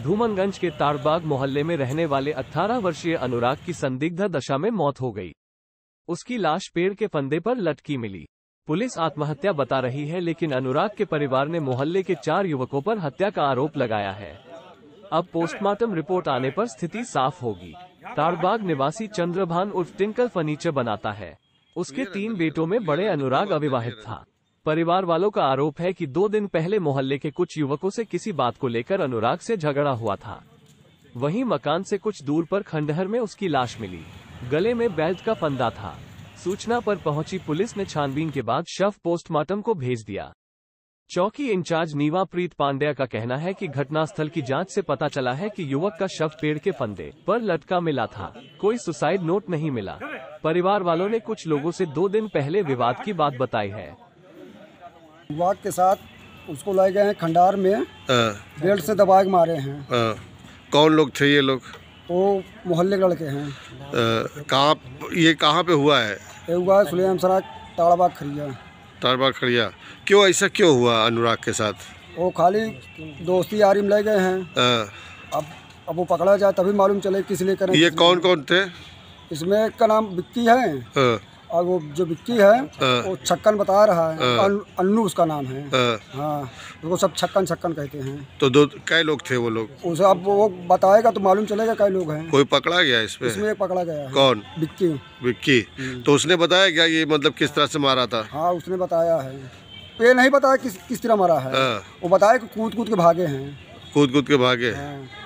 धूमनगंज के तारबाग मोहल्ले में रहने वाले 18 वर्षीय अनुराग की संदिग्ध दशा में मौत हो गई उसकी लाश पेड़ के फंदे पर लटकी मिली पुलिस आत्महत्या बता रही है लेकिन अनुराग के परिवार ने मोहल्ले के चार युवकों पर हत्या का आरोप लगाया है अब पोस्टमार्टम रिपोर्ट आने पर स्थिति साफ होगी तारबाग निवासी चंद्रभान उर्फ टिंकल फर्नीचर बनाता है उसके तीन बेटों में बड़े अनुराग अविवाहित था परिवार वालों का आरोप है कि दो दिन पहले मोहल्ले के कुछ युवकों से किसी बात को लेकर अनुराग से झगड़ा हुआ था वहीं मकान से कुछ दूर पर खंडहर में उसकी लाश मिली गले में बेल्ट का फंदा था सूचना पर पहुंची पुलिस ने छानबीन के बाद शव पोस्टमार्टम को भेज दिया चौकी इंचार्ज नीवा प्रीत पांड्या का कहना है कि घटनास्थल की जांच से पता चला है कि युवक का शव पेड़ के फंदे पर लटका मिला था कोई सुसाइड नोट नहीं मिला परिवार वालों ने कुछ लोगों से दो दिन पहले विवाद की बात बताई है वाघ के साथ उसको लाए गए हैं खंडार में हाँ। बेल्ट से दबाग मारे हैं आ, हाँ। कौन लोग थे ये लोग वो तो मोहल्ले के लड़के हैं हाँ। कहाँ ये कहाँ पे हुआ है ये हुआ है सुलेम सरा ताड़ाबाग खरिया ताड़ाबाग खरिया क्यों ऐसा क्यों हुआ अनुराग के साथ वो खाली दोस्ती यारी में ले गए हैं अब अब वो पकड़ा जाए तभी मालूम चले किस लिए करें ये कौन कौन थे इसमें एक का नाम विक्की है और वो जो विक्की है हाँ। वो छक्कन बता रहा है हाँ। अन्नू उसका नाम है हाँ वो हाँ, सब छक्कन छक्कन कहते हैं तो दो कई लोग थे वो लोग उसे अब वो बताएगा तो मालूम चलेगा कई लोग हैं कोई पकड़ा गया इसमें इसमें एक पकड़ा गया कौन विक्की विक्की हम्म। तो उसने बताया क्या ये मतलब किस तरह से मारा था हाँ उसने बताया है ये नहीं बताया किस किस तरह मारा है वो बताया कूद कूद के भागे हैं कूद कूद के भागे हैं